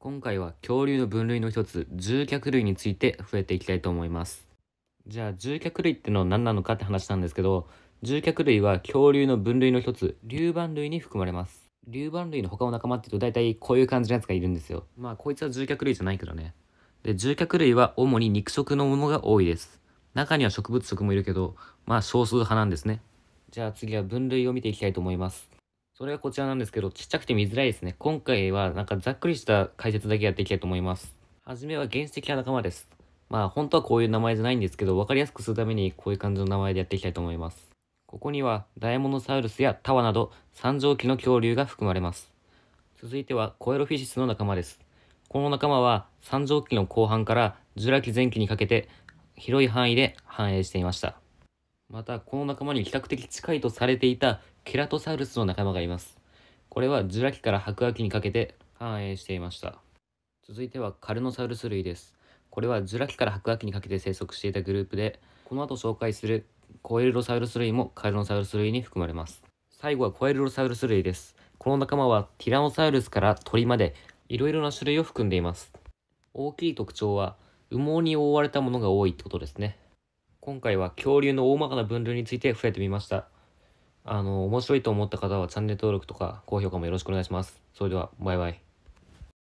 今回は恐竜の分類の一つ獣脚類について触れていきたいと思いますじゃあ獣脚類ってのは何なのかって話なんですけど獣脚類は恐竜の分類の一つ竜板類に含まれます竜板類の他の仲間っていうと大体こういう感じのやつがいるんですよまあこいつは獣脚類じゃないけどねで獣脚類は主に肉食のものが多いです中には植物食もいるけどまあ少数派なんですねじゃあ次は分類を見ていきたいと思いますそれがこちらなんですけど、ちっちゃくて見づらいですね。今回はなんかざっくりした解説だけやっていきたいと思います。はじめは原始的な仲間です。まあ本当はこういう名前じゃないんですけど、分かりやすくするためにこういう感じの名前でやっていきたいと思います。ここにはダイモノサウルスやタワなど三畳紀の恐竜が含まれます。続いてはコエロフィシスの仲間です。この仲間は三畳紀の後半からジュラ紀前期にかけて広い範囲で繁栄していました。またこの仲間に比較的近いとされていたケラトサウルスの仲間がいます。これはジュラ紀から白亜紀にかけて繁栄していました。続いてはカルノサウルス類です。これはジュラ紀から白亜紀にかけて生息していたグループで、この後紹介するコエルロサウルス類もカルノサウルス類に含まれます。最後はコエルロサウルス類です。この仲間はティラノサウルスから鳥までいろいろな種類を含んでいます。大きい特徴は羽毛に覆われたものが多いってことですね。今回は恐竜の大まかな分類について触れてみました。あの、面白いと思った方はチャンネル登録とか高評価もよろしくお願いします。それでは、バイバイ。